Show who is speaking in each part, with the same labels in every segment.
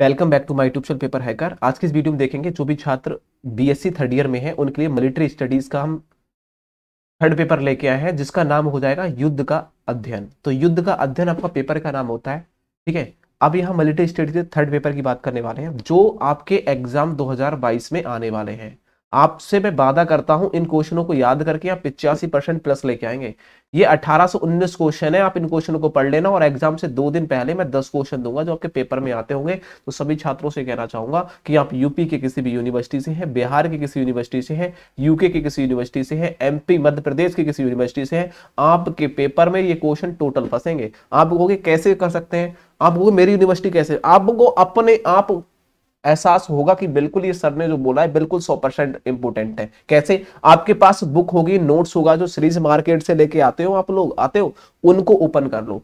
Speaker 1: welcome back to my tube channel paper hacker आज की इस वीडियो में देखेंगे जो भी छात्र बीएससी थर्ड ईयर में है उनके लिए मिलिट्री स्टडीज का हम थर्ड पेपर लेके आए हैं जिसका नाम हो जाएगा युद्ध का अध्ययन तो युद्ध का अध्ययन आपका पेपर का नाम होता है ठीक है अब यहाँ मिलिट्री स्टडीज थर्ड पेपर की बात करने वाले हैं जो आपके एग्जाम बाईस में आने वाले हैं आपसे मैं वादा करता हूं इन क्वेश्चनों को याद करके आप पिचासी परसेंट प्लस लेके आएंगे ये 1819 क्वेश्चन है आप इन क्वेश्चनों को पढ़ लेना और एग्जाम से दो दिन पहले मैं 10 क्वेश्चन दूंगा जो आपके पेपर में आते होंगे तो सभी छात्रों से कहना चाहूंगा कि आप यूपी के किसी भी यूनिवर्सिटी से हैं बिहार के किसी यूनिवर्सिटी से हैं यूके के किसी यूनिवर्सिटी से हैं एमपी मध्य प्रदेश की किसी यूनिवर्सिटी से है आपके पेपर में ये क्वेश्चन टोटल फंसेंगे आप कहोगे कैसे कर सकते हैं आप कहोगे मेरी यूनिवर्सिटी कैसे आपको अपने आप एहसास होगा कि बिल्कुल ये सर ने जो बोला है बिल्कुल सौ परसेंट इंपोर्टेंट है कैसे आपके पास बुक होगी नोट्स होगा जो सीरीज मार्केट से लेके आते हो आप लोग आते हो उनको ओपन कर लो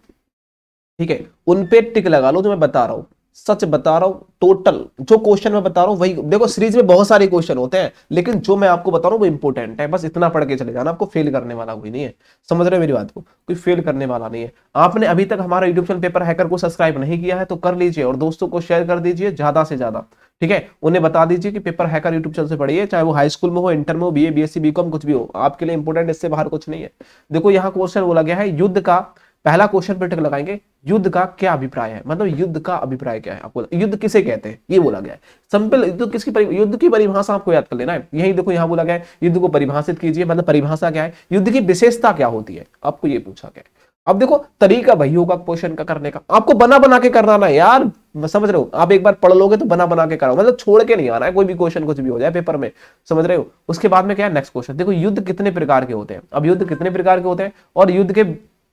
Speaker 1: ठीक है उनपे टिक लगा लो जो मैं बता रहा हूं सच बता रहा हूँ टोटल जो क्वेश्चन मैं बता रहा हूं वही देखो सीरीज में बहुत सारे क्वेश्चन होते हैं लेकिन जो मैं आपको बता रहा हूं वो इंपॉर्टेंट है बस इतना पढ़ के चले जाना आपको फेल करने वाला कोई नहीं है समझ रहे हो मेरी बात को कोई फेल करने वाला नहीं है आपने अभी तक हमारा यूट्यूब चैनल पेपर हैकर को सब्सक्राइब नहीं किया है तो कर लीजिए और दोस्तों को शेयर कर दीजिए ज्यादा से ज्यादा ठीक है उन्हें बता दीजिए कि पेपर हैकर यूट्यूब चैनल से पढ़िए चाहे वो हाई स्कूल में हो इंटर में हो B A B S C B com कुछ भी हो आपके लिए इंपॉर्टेंट इससे बाहर कुछ नहीं है देखो यहाँ क्वेश्चन बोला गया है युद्ध का पहला क्वेश्चन पे टिक लगाएंगे युद्ध का क्या अभिप्राय है मतलब युद्ध का अभिप्राय क्या है आपको युद्ध किसे कहते हैं ये बोला गया है सिंपल युद्ध तो किसकी युद्ध की परिभाषा आपको याद कर लेना है यही देखो यहाँ बोला गया है युद्ध को परिभाषित कीजिए मतलब परिभाषा क्या है युद्ध की विशेषता क्या होती है आपको ये पूछा गया है अब देखो तरीका वही होगा क्वेश्चन का करने का आपको बना बना के करना ना यार समझ रहे हो आप एक बार पढ़ लोगे तो बना बना के करो मतलब छोड़ के नहीं आना है कोई भी क्वेश्चन कुछ भी हो जाए पेपर में समझ रहे हो उसके बाद में क्या है नेक्स्ट क्वेश्चन देखो युद्ध कितने प्रकार के होते हैं अब युद्ध कितने प्रकार के होते हैं और युद्ध के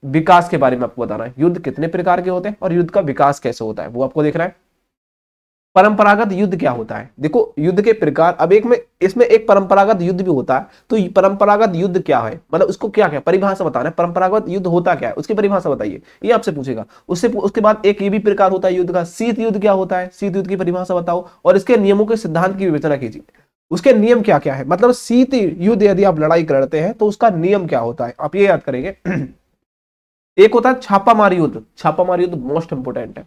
Speaker 1: विकास के बारे में आपको बताना है युद्ध कितने प्रकार के होते हैं और युद्ध का विकास कैसे होता है वो आपको देखना है परंपरागत युद्ध क्या होता है देखो युद्ध के प्रकार अब एक में इसमें एक परंपरागत युद्ध भी होता है तो परंपरागत युद्ध क्या है मतलब उसको क्या क्या परिभाषा बताना है परंपरागत युद्ध होता क्या है उसकी परिभाषा बताइए ये आपसे पूछेगा उससे उसके बाद एक ये भी प्रकार होता है युद्ध का शीत युद्ध क्या होता है शीत युद्ध की परिभाषा बताओ और इसके नियमों के सिद्धांत की विवेचना कीजिए उसके नियम क्या क्या है मतलब शीत युद्ध यदि आप लड़ाई करते हैं तो उसका नियम क्या होता है आप ये याद करेंगे एक होता है छापामार युद्ध छापामार युद्ध मोस्ट इंपोर्टेंट है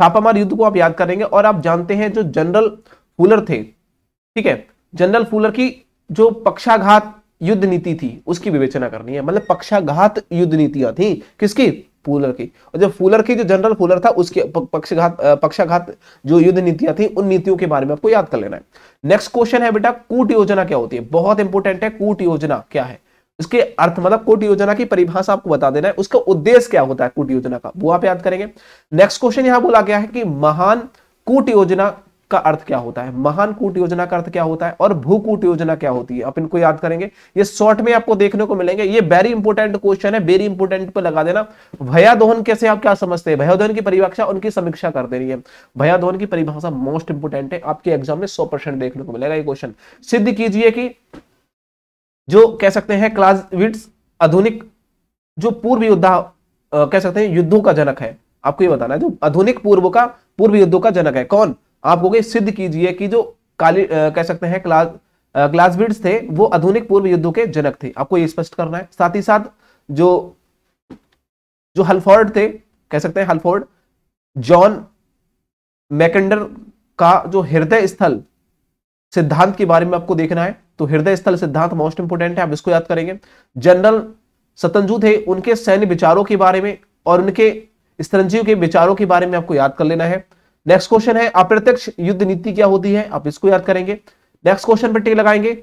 Speaker 1: छापामार युद्ध को आप याद करेंगे और आप जानते हैं जो जनरल फूलर थे ठीक है जनरल फूलर की जो पक्षाघात युद्ध नीति थी उसकी विवेचना करनी है मतलब पक्षाघात युद्ध नीतियां थी किसकी फूलर की और जो फूलर की जो जनरल फूलर था उसके पक्षघात पक्षाघात जो युद्ध नीतियां थी उन नीतियों के बारे में आपको याद कर लेना है नेक्स्ट क्वेश्चन है बेटा कूट योजना क्या होती है बहुत इंपोर्टेंट है कूट योजना क्या है इसके अर्थ मतलब कूट योजना की परिभाषा आपको बता देना है उसका उद्देश्य क्या होता है कूट योजना का वो आप याद करेंगे नेक्स्ट क्वेश्चन यहां बोला गया है कि महान कूट योजना का अर्थ क्या होता है महान कूट योजना का अर्थ क्या होता है और भूकूट योजना क्या होती है आप इनको याद करेंगे ये शॉर्ट में आपको देखने को मिलेंगे ये वेरी इंपोर्टेंट क्वेश्चन है वेरी इंपोर्टेंट पे लगा देना भया दोहन कैसे आप क्या समझते हैं भया दोहन की परिभाषा उनकी समीक्षा कर देनी है भया दोहन की परिभाषा मोस्ट इंपोर्टेंट है आपके एग्जाम में सौ देखने को मिलेगा ये क्वेश्चन सिद्ध कीजिए कि जो कह सकते हैं विट्स आधुनिक जो पूर्व योद्धा कह सकते हैं युद्धों का जनक है आपको ये बताना है जो आधुनिक पूर्व का पूर्व युद्धों का जनक है कौन आप कहोगे सिद्ध कीजिए कि जो काली आ, कह सकते हैं क्लास ग्लासविड्स थे वो आधुनिक पूर्व युद्धों के जनक थे आपको ये स्पष्ट करना है साथ ही साथ जो जो हल्फोर्ड थे कह सकते हैं हल्फोर्ड जॉन मैकेंडर का जो हृदय स्थल सिद्धांत के बारे में आपको देखना है तो हृदय स्थल सिद्धांत मोस्ट इंपोर्टेंट है आप इसको याद करेंगे जनरल सतंजू थे उनके सैन्य विचारों के बारे में और उनके स्तरजीव के विचारों के बारे में आपको याद कर लेना है नेक्स्ट क्वेश्चन है अप्रत्यक्ष युद्ध नीति क्या होती है आप इसको याद करेंगे नेक्स्ट क्वेश्चन पर टिक लगाएंगे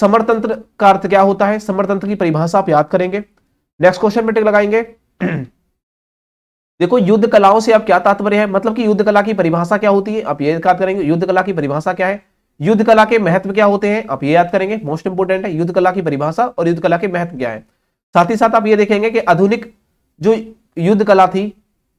Speaker 1: समरतंत्र का अर्थ क्या होता है समरतंत्र की परिभाषा आप याद करेंगे नेक्स्ट क्वेश्चन पर टिक लगाएंगे देखो युद्ध कलाओं से आप क्या तात्पर्य है मतलब कि युद्ध कला की परिभाषा क्या होती है आप ये याद करेंगे युद्ध कला की परिभाषा क्या है युद्ध कला के महत्व क्या होते हैं आप ये याद करेंगे मोस्ट इंपोर्टेंट है युद्ध कला की परिभाषा और युद्ध कला के महत्व क्या है साथ ही साथ आप ये देखेंगे कि आधुनिक जो युद्ध कला थी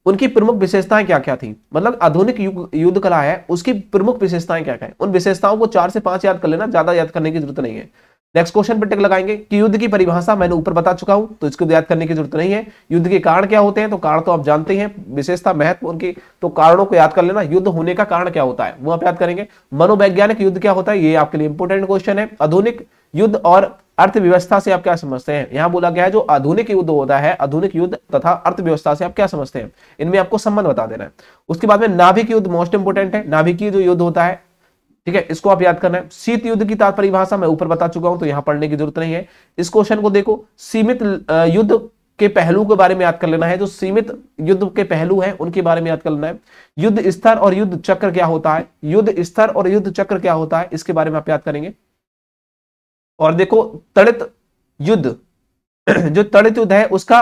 Speaker 1: उनकी प्रमुख विशेषताएं क्या क्या थी मतलब आधुनिक युद्ध कला है उसकी प्रमुख विशेषताएं क्या क्या है उन विशेषताओं को चार से पांच याद कर लेना ज्यादा याद करने की जरूरत नहीं है नेक्स्ट क्वेश्चन पर टिक लगाएंगे कि युद्ध की परिभाषा मैंने ऊपर बता चुका हूं तो इसको याद करने की जरूरत नहीं है युद्ध के कारण क्या होते हैं तो कारण तो आप जानते हैं विशेषता महत्व उनके तो कारणों को याद कर लेना युद्ध होने का कारण क्या होता है वो आप याद करेंगे मनोवैज्ञानिक युद्ध क्या होता है ये आपके लिए इंपोर्टेंट क्वेश्चन है आधुनिक युद्ध और अर्थव्यवस्था से आप क्या समझते हैं यहाँ बोला गया है जो आधुनिक युद्ध होता है आधुनिक युद्ध तथा अर्थव्यवस्था से आप क्या समझते हैं इनमें आपको संबंध बता देना है उसके बाद में नाभिक युद्ध मोस्ट इंपोर्टेंट है नाभिकीय जो युद्ध होता है ठीक है इसको आप याद करना है शीत युद्ध की भाषा मैं ऊपर बता चुका हूं तो यहां पढ़ने की जरूरत नहीं है इस क्वेश्चन को देखो सीमित युद्ध के पहलू के बारे में याद कर लेना है जो सीमित युद्ध के पहलू है उनके बारे में याद कर लेना है युद्ध स्तर और युद्ध चक्र क्या होता है युद्ध स्तर और युद्ध चक्र क्या होता है इसके बारे में आप याद करेंगे और देखो तड़ित युद्ध जो तड़ित युद्ध है उसका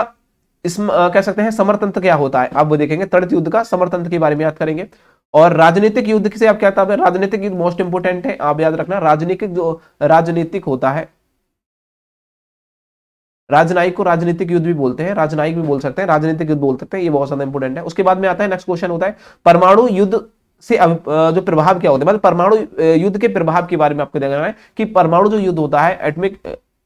Speaker 1: इस कह सकते हैं समरतंत्र क्या होता है आप वो देखेंगे तड़ित युद्ध का समरतंत्र के बारे में याद करेंगे और राजनीतिक युद्ध से आप क्या है राजनीतिक युद्ध मोस्ट इंपोर्टेंट है आप याद रखना राजनीतिक जो राजनीतिक होता है राजनायिक को राजनीतिक युद्ध भी बोलते हैं राजनायिक भी बोल सकते हैं राजनीतिक युद्ध बोल सकते हैं ये बहुत ज्यादा इंपोर्टेंट है उसके बाद में आता है नेक्स्ट क्वेश्चन होता है परमाणु युद्ध से जो प्रभाव क्या होते हैं मतलब परमाणु युद्ध के प्रभाव के बारे में आपको देखना है कि परमाणु जो युद्ध होता है एटमिक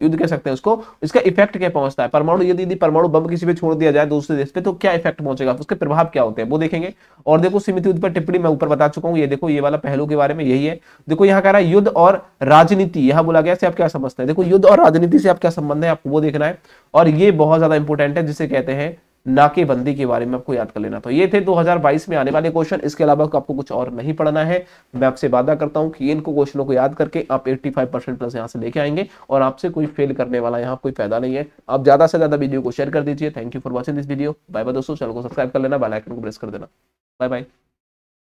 Speaker 1: युद्ध कह सकते हैं उसको इसका इफेक्ट क्या पहुंचता है परमाणु यदि यदि परमाणु बम किसी पे छोड़ दिया जाए दूसरे देश पे तो क्या इफेक्ट पहुंचेगा उसके प्रभाव क्या होते हैं वो देखेंगे और देखो सीमित युद्ध पर टिप्पणी मैं ऊपर बता चुका हूँ ये देखो ये वाला पहलू के बारे में यही है देखो यहाँ कह रहा है युद्ध और राजनीति यहाँ बोला गया से आप क्या समझते हैं देखो युद्ध और राजनीति से आप क्या संबंध है आपको वो देखना है और ये बहुत ज्यादा इंपॉर्टेंट है जिसे कहते हैं नाकेबंदी के बारे में आपको याद कर लेना तो ये थे 2022 में आने वाले क्वेश्चन इसके अलावा आपको कुछ और नहीं पढ़ना है मैं आपसे वादा करता हूं कि इनको क्वेश्चनों को याद करके आप 85 परसेंट प्लस यहाँ से लेके आएंगे और आपसे कोई फेल करने वाला यहाँ कोई फायदा नहीं है आप ज्यादा से ज्यादा वीडियो को शेयर कर दीजिए thank you for watching this video bye bye दोस्तों चैनल को सब्सक्राइब कर लेना बेलाइकन को प्रेस कर देना बाय बाय